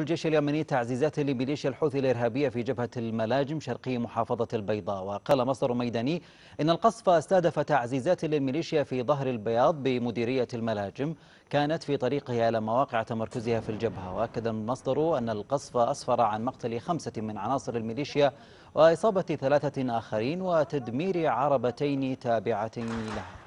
الجيش اليمني تعزيزات لميليشيا الحوثي الإرهابية في جبهة الملاجم شرقي محافظة البيضاء وقال مصدر ميداني إن القصف استهدف تعزيزات للميليشيا في ظهر البياض بمديرية الملاجم كانت في طريقها إلى مواقع تمركزها في الجبهة وأكد المصدر أن القصف أسفر عن مقتل خمسة من عناصر الميليشيا وإصابة ثلاثة آخرين وتدمير عربتين تابعتين لها